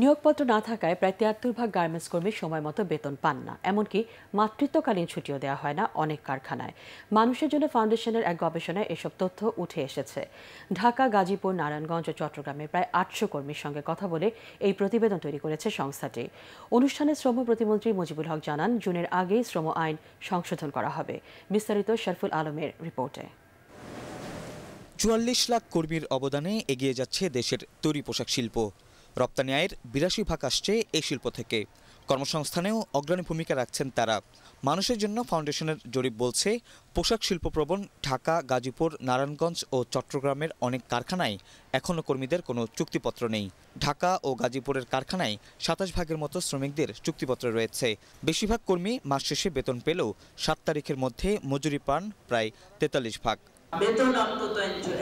নিয়োগপত্র না থাকায় প্রায় তিয়াত্তর ভাগ গার্মেন্টস কর্মী সময় মতো বেতন পান না এমনকি মাতৃত্বকালীন ছুটিও দেওয়া হয় না অনেক কারখানায় মানুষের জন্য ফাউন্ডেশনের এক গবেষণায় এসব তথ্য উঠে এসেছে ঢাকা গাজীপুর নারায়ণগঞ্জ ও চট্টগ্রামে প্রায় আটশো কর্মীর সঙ্গে কথা বলে এই প্রতিবেদন তৈরি করেছে সংস্থাটি অনুষ্ঠানে শ্রম প্রতিমন্ত্রী মুজিবুল হক জানান জুনের আগেই শ্রম আইন সংশোধন করা হবে বিস্তারিত শরফুল আলমের রিপোর্টে চুয়াল্লিশ লাখ কর্মীর অবদানে এগিয়ে যাচ্ছে দেশের তৈরি পোশাক শিল্প রপ্তানি আয়ের বিরাশি ভাগ আসছে এই শিল্প থেকে কর্মসংস্থানেও অগ্রণী ভূমিকা রাখছেন তারা মানুষের জন্য ফাউন্ডেশনের জরিপ বলছে পোশাক শিল্পপ্রবণ ঢাকা গাজীপুর নারায়ণগঞ্জ ও চট্টগ্রামের অনেক কারখানায় এখনও কর্মীদের কোনো চুক্তিপত্র নেই ঢাকা ও গাজীপুরের কারখানায় সাতাশ ভাগের মতো শ্রমিকদের চুক্তিপত্র রয়েছে বেশিরভাগ কর্মী মাস শেষে বেতন পেলেও সাত তারিখের মধ্যে মজুরি পান প্রায় তেতাল্লিশ ভাগ বেতন অন্তত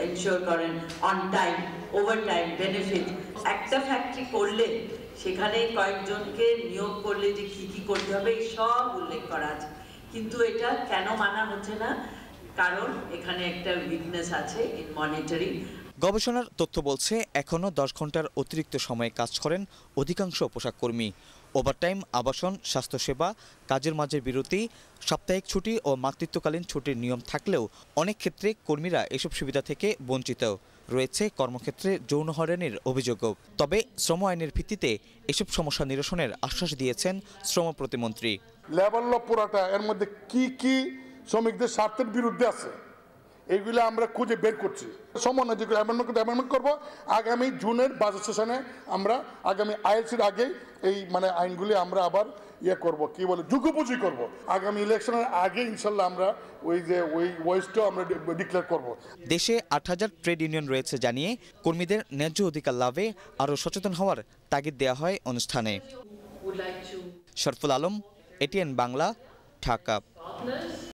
এনশিওর করেন on time over time benefit একটা ফ্যাক্টরি করলে সেখানে কয়েকজনকে নিয়োগ করলে যে কি কি করতে হবে এই সব উল্লেখ করা আছে কিন্তু এটা কেন মানা হচ্ছে না কারণ এখানে একটা উইকনেস আছে ইন মনিটরিং গবেষণার তথ্য বলছে এখনও দশ ঘন্টার অতিরিক্ত সময়ে কাজ করেন অধিকাংশ পোশাক কর্মী ওভারটাইম আবাসন স্বাস্থ্যসেবা কাজের মাঝে বিরতি সাপ্তাহিক ছুটি ও মাতৃত্বকালীন ছুটির নিয়ম থাকলেও অনেক ক্ষেত্রে কর্মীরা এসব সুবিধা থেকে বঞ্চিত রয়েছে কর্মক্ষেত্রে যৌন হয়রানির অভিযোগও তবে শ্রম আইনের ভিত্তিতে এসব সমস্যা নিরসনের আশ্বাস দিয়েছেন শ্রম প্রতিমন্ত্রী লেবার ল পুরাটা এর মধ্যে কি কি শ্রমিকদের স্বার্থের বিরুদ্ধে আছে এগুলো আমরা খুঁজে বের করছি সমন্বয় যেগুলো অ্যামেন্ডমেন্ট অ্যামেন্ডমেন্ট করবো আগামী জুনের বাজেট সেশনে আমরা আগামী আইএলসির আগে এই মানে আইনগুলি আমরা আবার ইয়ে করব কি বলে যুগোপুজি করব আগামী ইলেকশনের আগে ইনশাল্লাহ আমরা ওই যে ওই ওয়েস্টটাও আমরা ডিক্লেয়ার করব দেশে আট হাজার ট্রেড ইউনিয়ন রয়েছে জানিয়ে কর্মীদের ন্যায্য অধিকার লাভে আরও সচেতন হওয়ার তাগিদ দেওয়া হয় অনুষ্ঠানে শরফুল আলম এটিএন বাংলা ঢাকা